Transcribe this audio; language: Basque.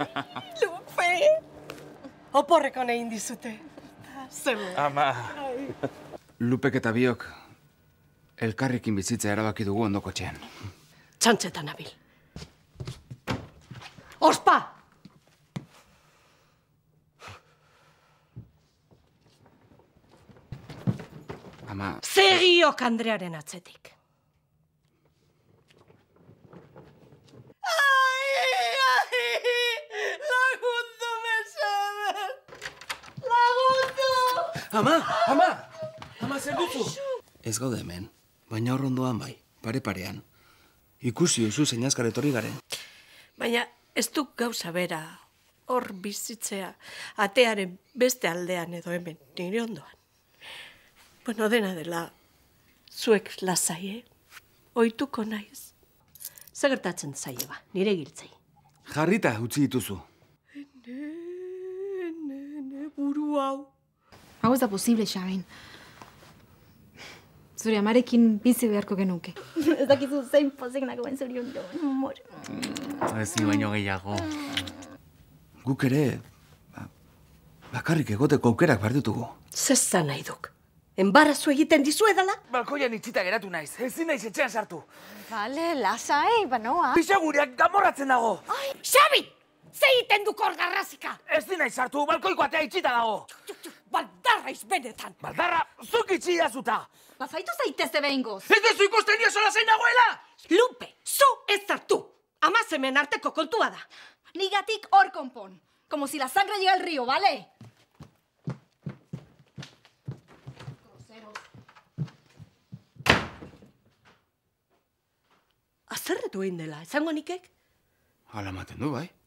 Lupe! Oporreko nahi indizute. Ama. Lupek eta biok, elkarrekin bizitza erabaki dugu ondoko txean. Txantxetan abil. Ospa! Ama... Zegiok Andrearen atzetik. Ama, ama, ama zer dutu? Ez gaude hemen, baina hor ondoan bai, pare parean. Ikusi oso zein etorri garen. Baina ez du gauza bera, hor bizitzea, atearen beste aldean edo hemen, nire ondoan. Bueno, dena dela, zuek lazai, eh? Oituko naiz. Zagertatzen zaile ba, nire giltzei. Jarrita utzi dituzu, Hau ez da posible, Xabin. Zure amarekin bizi beharko genuke. ez dakizu zein pozik nagoen zuri ondo, amor. Ez ni baino gehiago. Guk ere, ba, bakarrik egoteko aukerak dutugu. Zezan nahi duk. Enbarazu egiten dizu edala? Balkoian itxita geratu naiz, ezin naiz etxean sartu. Bale, eh, banoa. Pixagureak gamorratzen dago. Xabi! Zeiten du kor garrazika! Ez naiz sartu, balkoiko atea itxita dago! naiz benetan! Baldarra, zuk itxi azuta! Ba, zaitu zaitez ebe ingoz! Ez ez ikusten nio zola zein nagoela! Lupe, zu ez zartu! Amaz hemen arteko kontua da! Nigatik hor konpon! Como si la sangre llega al río, ¿vale? Azerretu egin dela, esango nikek? Hala maten du, bai?